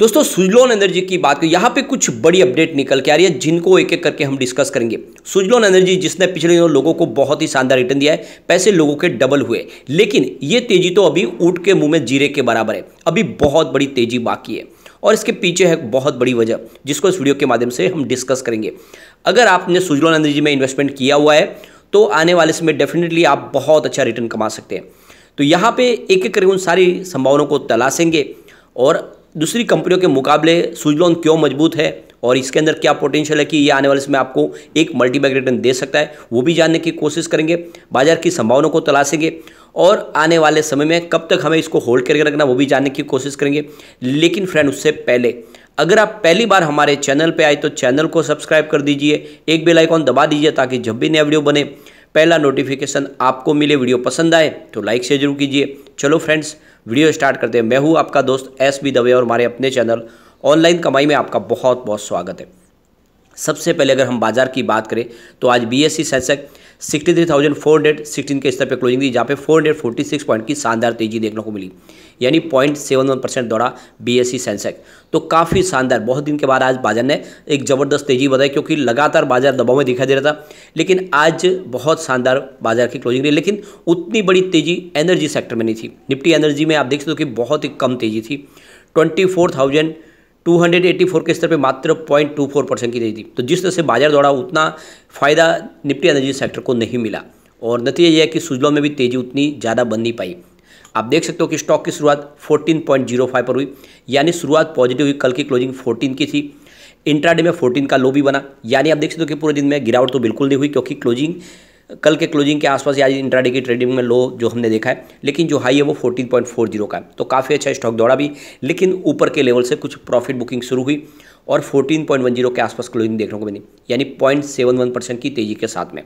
दोस्तों सुजलोन एनर्जी की बात करें यहाँ पे कुछ बड़ी अपडेट निकल के आ रही है जिनको एक एक करके हम डिस्कस करेंगे सुजलोन एनर्जी जिसने पिछले दिनों लोगों को बहुत ही शानदार रिटर्न दिया है पैसे लोगों के डबल हुए लेकिन ये तेजी तो अभी ऊट के मुंह में जीरे के बराबर है अभी बहुत बड़ी तेजी बाकी है और इसके पीछे है बहुत बड़ी वजह जिसको इस वीडियो के माध्यम से हम डिस्कस करेंगे अगर आपने सुजलोन एनर्जी में इन्वेस्टमेंट किया हुआ है तो आने वाले समय डेफिनेटली आप बहुत अच्छा रिटर्न कमा सकते हैं तो यहाँ पर एक एक करके उन सारी संभावनाओं को तलाशेंगे और दूसरी कंपनियों के मुकाबले सुजलोन क्यों मजबूत है और इसके अंदर क्या पोटेंशियल है कि ये आने वाले समय आपको एक मल्टीबैग रिटर्न दे सकता है वो भी जानने की कोशिश करेंगे बाजार की संभावनाओं को तलाशेंगे और आने वाले समय में कब तक हमें इसको होल्ड करके रखना वो भी जानने की कोशिश करेंगे लेकिन फ्रेंड उससे पहले अगर आप पहली बार हमारे चैनल पर आए तो चैनल को सब्सक्राइब कर दीजिए एक बेलाइकॉन दबा दीजिए ताकि जब भी नया वीडियो बने पहला नोटिफिकेशन आपको मिले वीडियो पसंद आए तो लाइक से जरूर कीजिए चलो फ्रेंड्स वीडियो स्टार्ट करते हैं मैं हूँ आपका दोस्त एस बी दवे और हमारे अपने चैनल ऑनलाइन कमाई में आपका बहुत बहुत स्वागत है सबसे पहले अगर हम बाजार की बात करें तो आज B S E Sensex sixty three thousand four hundred sixteen के स्तर पर क्लोजिंग दी जहाँ पे four hundred forty six point की शानदार तेजी देखने को मिली यानी पॉइंट सेवन वन परसेंट दौड़ा बी एस सेंसेक्स तो काफ़ी शानदार बहुत दिन के बाद आज बाजार ने एक ज़बरदस्त तेजी बताई क्योंकि लगातार बाजार दबाव में दिखाई दे रहा था लेकिन आज बहुत शानदार बाजार की क्लोजिंग रही लेकिन उतनी बड़ी तेजी एनर्जी सेक्टर में नहीं थी निफ्टी एनर्जी में आप देख सकते हो कि बहुत ही कम तेजी थी ट्वेंटी फोर थाउजेंड 284 के स्तर पे मात्र 0.24 परसेंट की तेजी थी तो जिस तरह से बाजार दौड़ा उतना फ़ायदा निफ्टी एनर्जी सेक्टर को नहीं मिला और नतीजा यह है कि सुजलों में भी तेजी उतनी ज़्यादा बन नहीं पाई आप देख सकते हो कि स्टॉक की शुरुआत 14.05 पर हुई यानी शुरुआत पॉजिटिव हुई कल की क्लोजिंग 14 की थी इंट्राडे में 14 का लो भी बना यानी आप देख सकते हो कि पूरे दिन में गिरावट तो बिल्कुल नहीं हुई क्योंकि क्लोजिंग कल के क्लोजिंग के आसपास या इंट्राडे की ट्रेडिंग में लो जो हमने देखा है लेकिन जो हाई है वो 14.40 का है तो काफ़ी अच्छा स्टॉक दौड़ा भी लेकिन ऊपर के लेवल से कुछ प्रॉफिट बुकिंग शुरू हुई और 14.10 के आसपास क्लोजिंग देखने को मिली यानी 0.71 परसेंट की तेज़ी के साथ में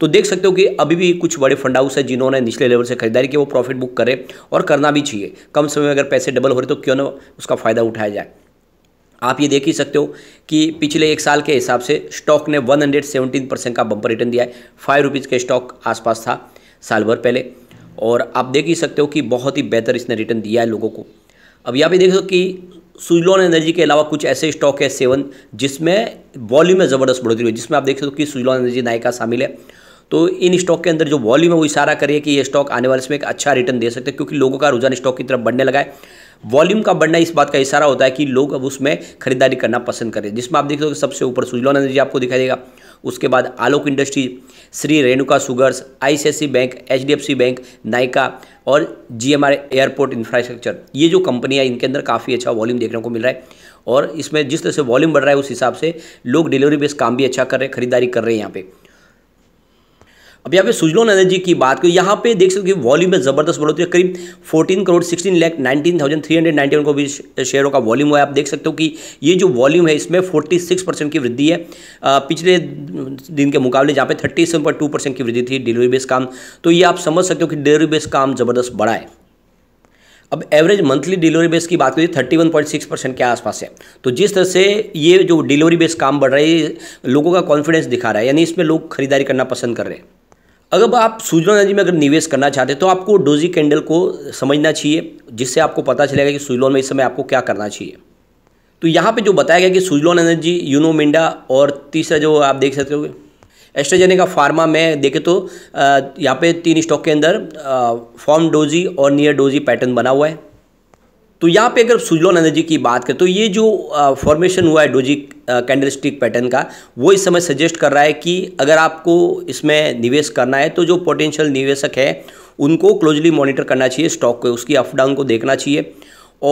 तो देख सकते हो कि अभी भी कुछ बड़े फंड हाउस है जिन्होंने निचले लेवल से खरीदारी की वो प्रॉफिट बुक करें और करना भी चाहिए कम समय में अगर पैसे डबल हो रहे तो क्यों ना उसका फ़ायदा उठाया जाए आप ये देख ही सकते हो कि पिछले एक साल के हिसाब से स्टॉक ने 117 परसेंट का बम्पर रिटर्न दिया है फाइव रुपीज़ के स्टॉक आसपास था साल भर पहले और आप देख ही सकते हो कि बहुत ही बेहतर इसने रिटर्न दिया है लोगों को अब यहाँ पे देखो कि सुजलॉन एनर्जी के अलावा कुछ ऐसे स्टॉक है सेवन जिसमें वॉल्यूम में ज़बरदस्त बढ़ोतरी हुई जिसमें आप देख सकते हो कि सुजलॉन एनर्जी नायका शामिल है तो इन स्टॉक के अंदर जो वॉल्यूम है वो इशारा करिए कि ये स्टॉक आने वाले समय एक अच्छा रिटर्न दे सकते हैं क्योंकि लोगों का रुझान स्टॉक की तरफ बढ़ने लगा है वॉल्यूम का बढ़ना इस बात का इशारा होता है कि लोग अब उसमें खरीदारी करना पसंद करें जिसमें आप देख सकते हो सबसे ऊपर सुजलॉन एनर्जी आपको दिखाई देगा उसके बाद Alok industry Shri Renuka sugars I bank H bank Nykaa और जी एयरपोर्ट इंफ्रास्ट्रक्चर ये जो कंपनियाँ इनके अंदर काफ़ी अच्छा वॉल्यूम देखने को मिल रहा है और इसमें जिस तरह से वॉल्यूम बढ़ रहा है उस हिसाब से लोग डिलीवरी बेस काम भी अच्छा कर रहे हैं खरीदारी कर रहे हैं यहाँ पे अब यहाँ पे सुजलोन एनर्जी की बात करें यहाँ पे देख सकते हो वॉल्यूम में जबरदस्त बढ़ोतरी करीब 14 करोड़ 16 लाख 19,391 को भी शेयरों का वॉल्यूम हुआ है आप देख सकते हो कि ये जो वॉल्यूम है इसमें 46 परसेंट की वृद्धि है पिछले दिन के मुकाबले जहाँ पे टू परसेंट की वृद्धि थी डिलीवरी बेस काम तो ये आप समझ सकते हो कि डिलीवरी बेस काम जबरदस्त बढ़ा है अब एवरेज मंथली डिलीवरी बेस की बात करिए 31.6 परसेंट के आसपास है तो जिस तरह से ये जो डिलीवरी बेस काम बढ़ रहा है लोगों का कॉन्फिडेंस दिखा रहा है यानी इसमें लोग खरीदारी करना पसंद कर रहे हैं अगर आप सुजलॉन एनर्जी में अगर निवेश करना चाहते हैं तो आपको डोजी कैंडल को समझना चाहिए जिससे आपको पता चलेगा कि सुजलोन में इस समय आपको क्या करना चाहिए तो यहाँ पे जो बताया गया कि सुजलोन एनर्जी यूनो मिंडा और तीसरा जो आप देख सकते हो का फार्मा में देखे तो यहाँ पे तीन स्टॉक के अंदर फॉर्म डोजी और नियर डोजी पैटर्न बना हुआ है तो यहाँ पे अगर सुजलोन एनर्जी की बात करें तो ये जो फॉर्मेशन हुआ है डोजी कैंडल स्टिक पैटर्न का वो इस समय सजेस्ट कर रहा है कि अगर आपको इसमें निवेश करना है तो जो पोटेंशियल निवेशक है उनको क्लोजली मॉनिटर करना चाहिए स्टॉक को उसकी अपडाउन को देखना चाहिए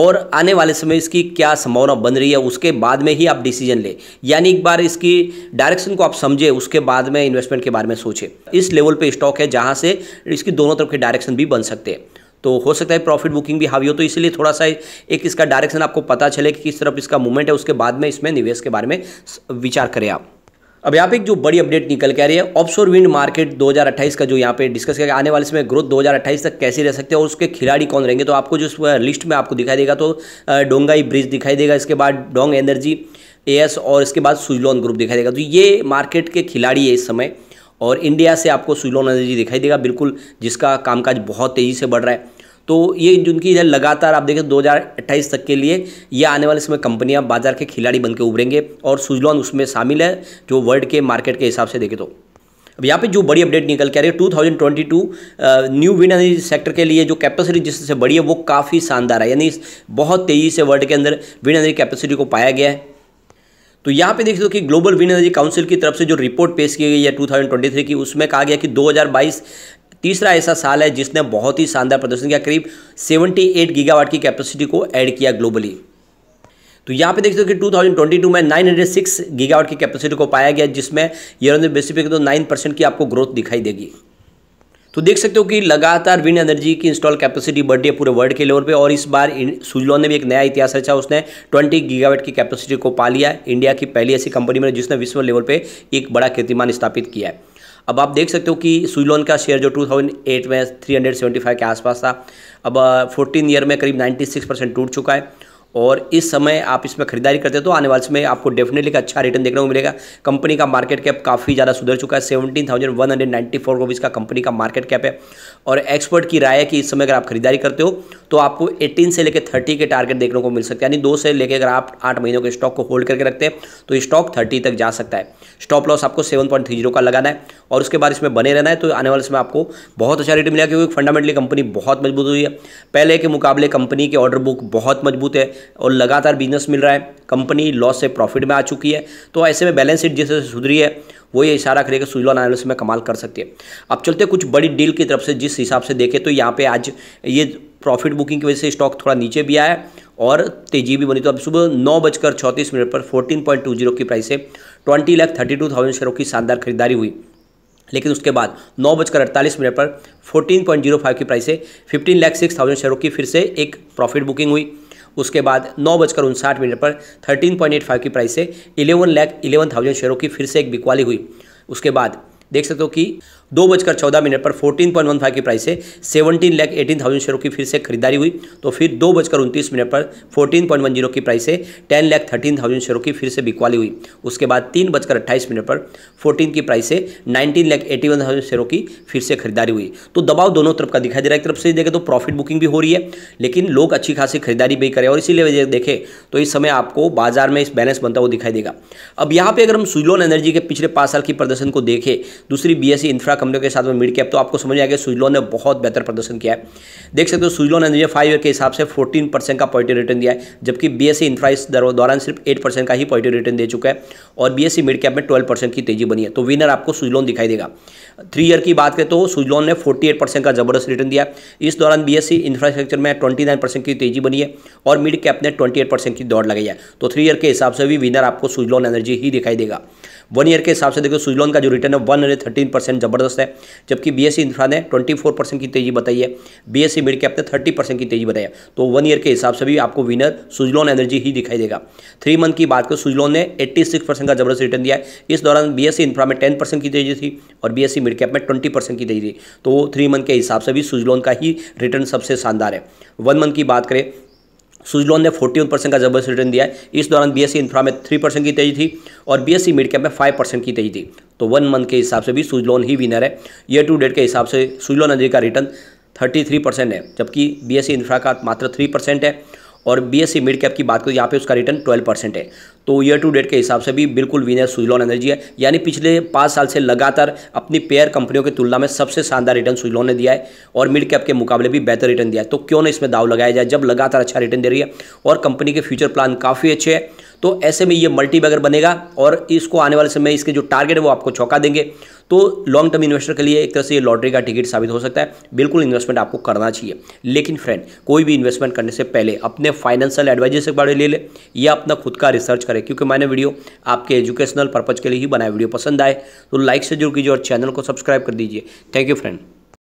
और आने वाले समय इसकी क्या संभावना बन रही है उसके बाद में ही आप डिसीजन लें यानी एक बार इसकी डायरेक्शन को आप समझे उसके बाद में इन्वेस्टमेंट के बारे में सोचें इस लेवल पे स्टॉक है जहाँ से इसकी दोनों तरफ के डायरेक्शन भी बन सकते हैं तो हो सकता है प्रॉफिट बुकिंग भी हावी हो तो इसलिए थोड़ा सा एक इसका डायरेक्शन आपको पता चले कि किस तरफ इसका मूवमेंट है उसके बाद में इसमें निवेश के बारे में विचार करें आप अब यहाँ पे एक जो बड़ी अपडेट निकल के आ रही है ऑफशोर विंड मार्केट 2028 का जो यहाँ पे डिस्कस किया आने वाले समय ग्रोथ 2028 तक कैसे रह सकते हैं और उसके खिलाड़ी कौन रहेंगे तो आपको जो लिस्ट में आपको दिखाई देगा तो डोंगाई ब्रिज दिखाई देगा इसके बाद डोंग एनर्जी एएस और इसके बाद सुजलॉन ग्रुप दिखाई देगा तो ये मार्केट के खिलाड़ी है इस समय और इंडिया से आपको सुलोन एनर्जी दिखाई देगा बिल्कुल जिसका कामकाज बहुत तेज़ी से बढ़ रहा है तो ये जिनकी इधर लगातार आप देखें 2028 तक के लिए ये आने वाले समय कंपनियां बाजार के खिलाड़ी बनकर उभरेंगे और सुजलॉन उसमें शामिल है जो वर्ल्ड के मार्केट के हिसाब से देखें तो अब यहाँ पे जो बड़ी अपडेट निकल के आ रही है 2022 न्यू विन एनर्जी सेक्टर के लिए जो कैपेसिटी जिससे बड़ी है वो काफ़ी शानदार है यानी बहुत तेज़ी से वर्ल्ड के अंदर विन एनर्जी कैपेसिटी को पाया गया है तो यहाँ पे देख सकते हो कि ग्लोबल विन एनर्जी काउंसिल की तरफ से जो रिपोर्ट पेश की गई है 2023 की उसमें कहा गया कि 2022 तीसरा ऐसा साल है जिसने बहुत ही शानदार प्रदर्शन किया करीब 78 गीगावाट की कैपेसिटी को ऐड किया ग्लोबली तो यहाँ पे देख सकते हो कि 2022 में 906 गीगावाट की कैपेसिटी को पाया गया जिसमें ईयर ऑन द तो नाइन परसेंट की आपको ग्रोथ दिखाई देगी तो देख सकते हो कि लगातार विंड एनर्जी की इंस्टॉल कैपेसिटी बढ़ रही है पूरे वर्ल्ड के लेवल पे और इस बार सुजलॉन ने भी एक नया इतिहास रचा उसने 20 गीगावाट की कैपेसिटी को पा लिया इंडिया की पहली ऐसी कंपनी में जिसने विश्व लेवल पे एक बड़ा कीर्तिमान स्थापित किया है अब आप देख सकते हो कि सुजलॉन का शेयर जो टू में थ्री के आसपास था अब फोर्टीन uh, ईयर में करीब नाइन्टी परसेंट टूट चुका है और इस समय आप इसमें खरीदारी करते हो तो आने वाले समय आपको डेफिनेटली अच्छा रिटर्न देखने को मिलेगा कंपनी का मार्केट कैप काफ़ी ज़्यादा सुधर चुका है seventeen thousand one hundred ninety four rupees का कंपनी का मार्केट कैप है और एक्सपर्ट की राय है कि इस समय अगर आप खरीदारी करते हो तो आपको एटीन से लेकर थर्टी के टारगेट देखने को मिल सकते हैं यानी दो से लेकर अगर आप आठ महीनों के स्टॉक को होल्ड करके रखते हैं तो स्टॉक थर्टी तक जा सकता है स्टॉप लॉस आपको सेवन पॉइंट थ्री जीरो का लगाना है और उसके बाद इसमें बने रहना है तो आने वाले समय आपको बहुत अच्छा रिटर्न मिलेगा क्योंकि फंडामेंटली कंपनी बहुत मजबूत हुई है पहले के मुकाबले कंपनी के ऑर्डर बुक बहुत मजबूत है और लगातार बिजनेस मिल रहा है कंपनी लॉस से प्रॉफिट में आ चुकी है तो ऐसे में बैलेंस शीट जैसे सुधरी है वो ये इशारा करेगा सुजलॉन एनालिसिस में कमाल कर सकती है अब चलते कुछ बड़ी डील की तरफ से जिस हिसाब से देखें तो यहाँ पे आज ये प्रॉफिट बुकिंग की वजह से स्टॉक थोड़ा नीचे भी आया और तेजी भी बनी तो अब सुबह नौ बजकर चौंतीस मिनट पर फोर्टीन पॉइंट टू जीरो की प्राइस से twenty lakh thirty two thousand शेयरों की शानदार खरीदारी हुई लेकिन उसके बाद नौ बजकर अड़तालीस मिनट पर फोर्टीन पॉइंट जीरो फाइव की प्राइस से फिफ्टीन लाख सिक्स थाउजेंड शेयरों की फिर से एक प्रॉफिट बुकिंग हुई उसके बाद नौ बजकर उनसाठ मिनट पर थर्टीन पॉइंट एट फाइव की प्राइस से इलेवन लैख इलेवन थाउजेंड शेयरों की फिर से एक बिकवाली हुई उसके बाद देख सकते हो कि दो बजकर चौदह मिनट पर फोर्टीन पॉइंट वन फाइव की प्राइस से सेवनटीन लैख एटीन थाउजेंड शेयरों की फिर से खरीदारी हुई तो फिर दो बजकर उनतीस मिनट पर फोर्टीन पॉइंट वन जीरो की प्राइस से टेन लैख थर्टीन थाउजेंड शेयरों की फिर से बिकवाली हुई उसके बाद तीन बजकर अट्ठाईस मिनट पर फोर्टीन की प्राइस से nineteen lakh eighty one thousand शेयरों की फिर से खरीदारी हुई तो दबाव दोनों तरफ का दिखाई दे रहा है एक तरफ से देखें तो प्रॉफिट बुकिंग भी हो रही है लेकिन लोग अच्छी खासी खरीदारी भी करें और इसीलिए वजह देखें तो इस समय आपको बाजार में इस बैलेंस बनता हुआ दिखाई देगा अब यहाँ पर अगर हम सुजलोन एनर्जी के पिछले पाँच साल की प्रदर्शन को देखें दूसरी बी एस इंफ्रा कंपनियों के साथ में मिड कैप तो आपको समझ आएगा सुजलॉन ने बहुत बेहतर प्रदर्शन किया है देख सकते हो सुजलो ने फाइव ईयर के हिसाब से फोर्टीन परसेंट का पॉजिटिव रिटर्न दिया है जबकि बी एस e इस दौरान सिर्फ एट परसेंट का ही पॉजिटिव रिटर्न दे चुका है और बी एस मिड कैप में ट्वेल्व परसेंट की तेजी बनी है तो विनर आपको सुजलॉन दिखाई देगा थ्री ईयर की बात करें तो सुजलॉन ने फोर्टी एट परसेंट का जबरदस्त रिटर्न दिया इस दौरान बी एस इंफ्रास्ट्रक्चर में ट्वेंटी नाइन परसेंट की तेजी बनी है और मिड कैप ने ट्वेंटी एट परसेंट की दौड़ लगाई है तो थ्री ईयर के हिसाब से भी विनर आपको सुजलोन एनर्जी ही दिखाई देगा वन ईयर के हिसाब से देखो सुजलॉन का जो रिटर्न है वन हंड्रेड थर्टीन परसेंट जबरदस्त है जबकि बी एस इंफ्रा ने ट्वेंटी फोर परसेंट की तेजी बताई है बी एस मिड कैप ने थर्टी परसेंट की तेजी बताई है तो वन ईयर के हिसाब से भी आपको विनर सुजलॉन एनर्जी ही दिखाई देगा थ्री मंथ की बात करें सुजलॉन ने एट्टी सिक्स परसेंट का जबरदस्त रिटर्न दिया है इस दौरान बी एस इंफ्रा में टेन परसेंट की तेजी थी और बी एस मिड कैप में ट्वेंटी परसेंट की तेजी थी तो थ्री मंथ के हिसाब से भी सुजलॉन का ही रिटर्न सबसे शानदार है वन मंथ की बात करें सुजलोन ने 41 परसेंट का जबरदस्त रिटर्न दिया है इस दौरान बीएससी इंफ्रा e में 3 परसेंट की तेजी थी और बीएससी मिड कैप में 5 परसेंट की तेजी थी तो वन मंथ के हिसाब से भी सुजलोन ही विनर है ईयर टू डेट के हिसाब से सुजलोन अजी का रिटर्न 33 परसेंट है जबकि बीएससी इंफ्रा e का मात्र 3 परसेंट है और बीएससी मिड कैप की बात करें यहाँ पे उसका रिटर्न ट्वेल्व परसेंट है तो ईयर टू डेट के हिसाब से भी बिल्कुल विनर सुजलॉन एनर्जी है यानी पिछले पाँच साल से लगातार अपनी पेयर कंपनियों की तुलना में सबसे शानदार रिटर्न सुजलॉन ने दिया है और मिड कैप के मुकाबले भी बेहतर रिटर्न दिया है तो क्यों ना इसमें दाव लगाया जाए जब लगातार अच्छा रिटर्न दे रही है और कंपनी के फ्यूचर प्लान काफ़ी अच्छे हैं तो ऐसे में ये मल्टी बैगर बनेगा और इसको आने वाले समय इसके जो टारगेट है वो आपको चौंका देंगे तो लॉन्ग टर्म इन्वेस्टर के लिए एक तरह से ये लॉटरी का टिकट साबित हो सकता है बिल्कुल इन्वेस्टमेंट आपको करना चाहिए लेकिन फ्रेंड कोई भी इन्वेस्टमेंट करने से पहले अपने फाइनेंशियल एडवाइजर से बारे ले ले या अपना खुद का रिसर्च करें क्योंकि मैंने वीडियो आपके एजुकेशनल पर्पज़ के लिए ही बनाया वीडियो पसंद आए तो लाइक से जरूर कीजिए और चैनल को सब्सक्राइब कर दीजिए थैंक यू फ्रेंड